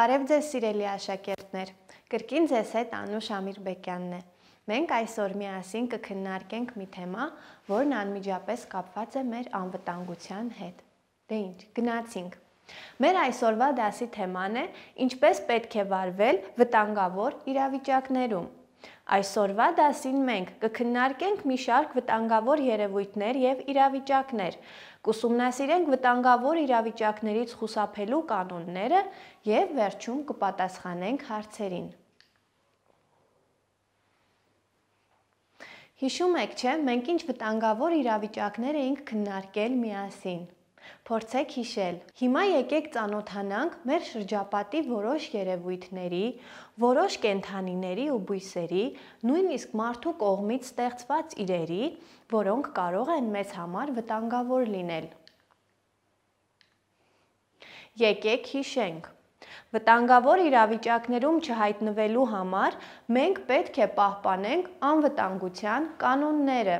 Բարև ձեզ սիրելի աշակերտներ։ Կրկին ձեզ հետ Անուշ Ամիրբեկյանն է։ Մենք այսօր միասին կքննարկենք մի թեմա, որն անմիջապես կապված է մեր անվտանգության հետ։ Դե ինչ, գնացինք։ Մեր այսօրվա դասի թեման է ինչպես պետք է վարվել վտանգավոր իրավիճակներում։ Այսօրվա դասին մենք կքննարկենք մի շարք վտանգավոր երևույթներ եւ իրավիճակներ, Կուսումնասիրենք վտանգավոր իրավիճակներից խուսափելու կանոնները եւ վերջում կպատասխանենք հարցերին։ Հիշում եք, չէ՞, մենք ինչ վտանգավոր իրավիճակներ էինք քննարկել միասին։ Փորձեք հիշել։ Հիմա եկեք ծանոթանանք մեր շրջապատի որոշ երևույթների, որոշ կենթանիների ու բույսերի, նույնիսկ մարդու կողմից ստեղծված իրերի, որոնք կարող են մեզ համար վտանգավոր լինել։ Եկեք հիշենք։ Վտանգավոր իրավիճակներում չհայտնվելու համար մենք պետք է պահպանենք անվտանգության կանոնները։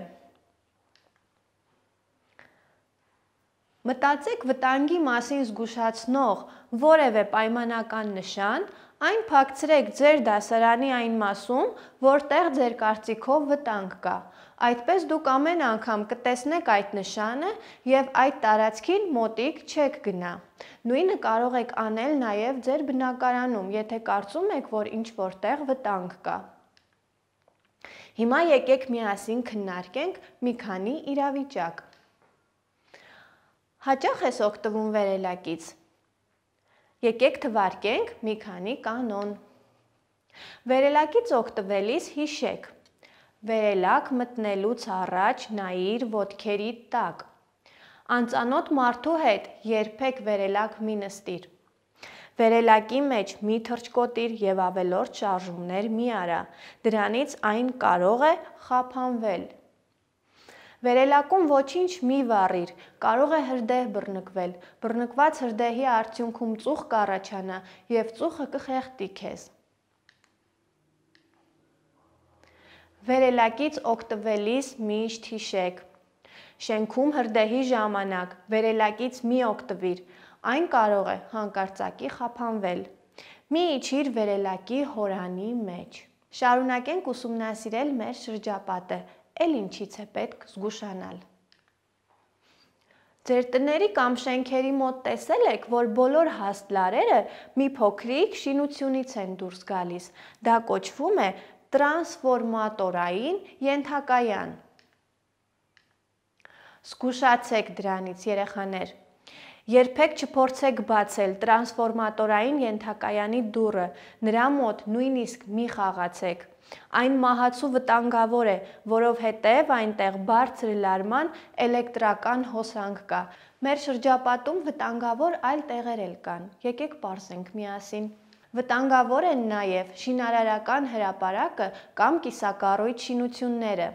Մտածեք վտանգի մասին զգուշացնող որևէ պայմանական նշան, այն փակցրեք ձեր դասարանի այն մասում, որտեղ ձեր կարծիքով վտանգ կա։ Այդպես դուք ամեն անգամ կտեսնեք այդ նշանը եւ այդ տարածքին մոտիկ չեք գնա։ Նույնը կարող եք անել նաեւ ձեր բնակարանում, եթե կարծում եք, որ ինչ որտեղ վտանգ կա։ Հիմա եկեք միասին քննարկենք մի քանի իրավիճակ։ Հաճախ ես օգտվում վերելակից։ Եկեք թվարկենք մի քանի կանոն։ Վերելակից օգտվելիս հիշեք։ Վերելակ մտնելուց առաջ նայիր ոտքերի տակ։ Անծանոթ մարդու հետ երբեք վերելակ մի նստիր։ Վերելակի մեջ մի թրջկոտիր եւ ավելորդ շարժումներ մի արա։ Դրանից այն կարող է խափանվել։ Վերելակում ոչինչ մի վառիր, կարող է հրդեհ բռնկվել։ Բռնկված հրդեհի արդյունքում ծուխ կառաջանա եւ ծուխը կխեղդի քեզ։ Վերելակից օգտվելիս միշտ հիշեք շենքում հրդեհի ժամանակ վերելակից մի օգտվիր, այն կարող է հանկարծակի խափանվել։ Մի իջիր վերելակի հորանի մեջ։ Շարունակենք ուսումնասիրել մեր շրջապատը էլ ինչից է պետք զգուշանալ։ Ձեր տների կամ շենքերի մոտ տեսել եք, որ բոլոր հաստլարերը մի փոքրիկ շինությունից են դուրս գալիս։ Դա կոչվում է տրանսֆորմատորային ենթակայան։ Զգուշացեք դրանից, երեխաներ։ Երբեք չփորձեք բացել տրանսֆորմատորային ենթակայանի դուռը, նրա մոտ նույնիսկ մի խաղացեք։ Այն մահացու վտանգավոր է, որովհետև այնտեղ բարձր լարման էլեկտրական հոսանք կա։ Մեր շրջապատում վտանգավոր այլ տեղեր էլ կան։ Եկեք ողրսենք միասին։ Վտանգավոր են նաև շինարարական հրապարակը կամ կիսակառույց շինությունները։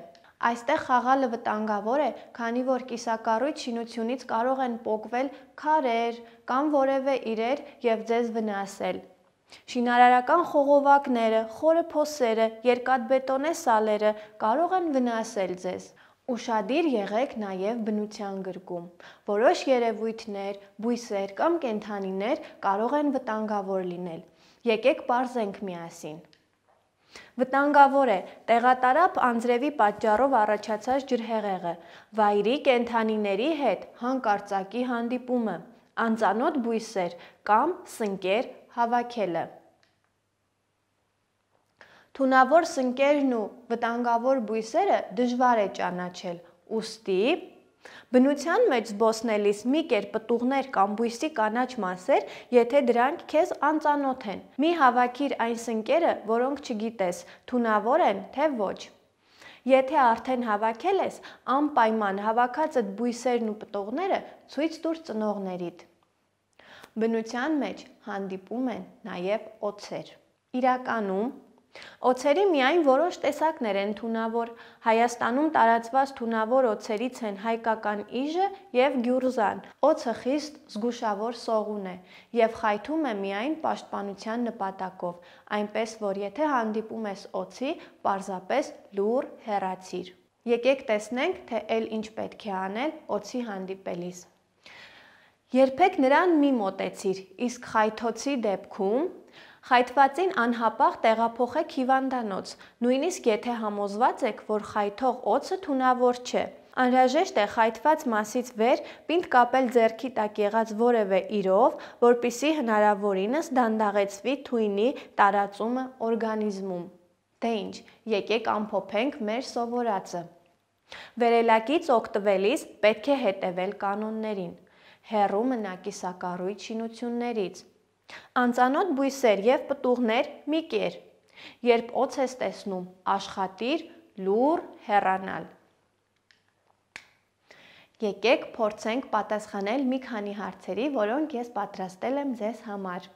Այստեղ խաղալը վտանգավոր է, քանի որ կիսակառույց շինությունից կարող են պոկվել քարեր կամ որևէ իրեր եւ ձեզ վնասել։ Շինարարական խողովակները, խորը փոսերը, երկաթբետոնե սալերը կարող են վնասել ձեզ։ Ուշադիր եղեք նաև բնության գրկում։ Որոշ երևույթներ, բույսեր կամ կենդանիներ կարող են վտանգավոր լինել։ Եկեք բարձենք միասին։ Վտանգավոր է տեղատարապ անձրևի պատճառով առաջացած ջրհեղեղը, վայրի կենթանիների հետ հանկարծակի հանդիպումը, անծանոթ բույսեր կամ սնկեր հավաքելը։ Թունավոր սնկերն ու վտանգավոր բույսերը դժվար է ճանաչել, ուստի Բնության մեջ զբոսնելիս մի կեր պտուղներ կամ բույսի կանաչ մասեր, եթե դրանք քեզ անծանոթ են։ Մի հավաքիր այն սնկերը, որոնք չգիտես, թունավոր են, թե ոչ։ Եթե արդեն հավաքել ես, անպայման հավաքած այդ բույսերն ու պտուղները ցույց տուր ծնողներիդ։ Բնության մեջ հանդիպում են նաև օձեր։ Իրականում Օցերի միայն որոշ տեսակներ են թունավոր։ Հայաստանում տարածված թունավոր օցերից են հայկական իժը եւ գյուրզան։ Օցը խիստ զգուշավոր սողուն է եւ խայթում է միայն պաշտպանության նպատակով, այնպես որ եթե հանդիպում ես օցի, պարզապես լուր հեռացիր։ Եկեք տեսնենք, թե ել ինչ պետք է անել օցի հանդիպելիս։ Երբեք նրան մի մոտեցիր, իսկ խայթոցի դեպքում Խայթվածին անհապաղ տեղափոխեք հիվանդանոց, նույնիսկ եթե համոզված եք, որ խայթող օձը թունավոր չէ։ Անհրաժեշտ է խայթված մասից վեր պինդ կապել ձեռքի տակ եղած որևէ իրով, որpիսի հնարավորինս դանդաղեցվի թույնի տարածումը օրգանիզմում։ Դե ինչ, եկեք ամփոփենք մեր սովորածը։ Վերելակից օգտվելիս պետք է հետևել կանոններին։ Հերու մնակի սակարույց շինություններից Անծանոթ բույսեր եւ պտուղներ մի կեր։ Երբ օծ ես տեսնում, աշխատիր լուր հեռանալ։ Եկեք փորձենք պատասխանել մի քանի հարցերի, որոնք ես պատրաստել եմ ձեզ համար։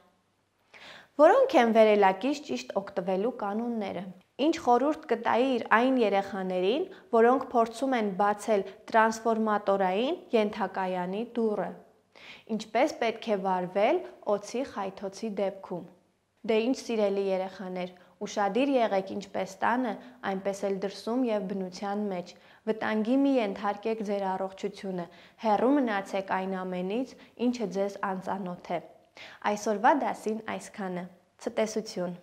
Որոնք են վերելակից ճիշտ օգտվելու կանոնները։ Ինչ խորուրդ կտայիր այն երեխաներին, որոնք փորձում են բացել տրանսֆորմատորային ենթակայանի դուռը։ Ինչպես պետք է վարվել օծի խայթոցի դեպքում։ Դե ինչ սիրելի երեխաներ, ուշադիր եղեք ինչպես տանը, այնպես էլ դրսում եւ բնության մեջ։ Վտանգի մի ենթարկեք ձեր առողջությունը։ Հեռու մնացեք այն ամենից, ինչը ձեզ անծանոթ է։ Այսօրվա դասին այսքանը։ Ցտեսություն։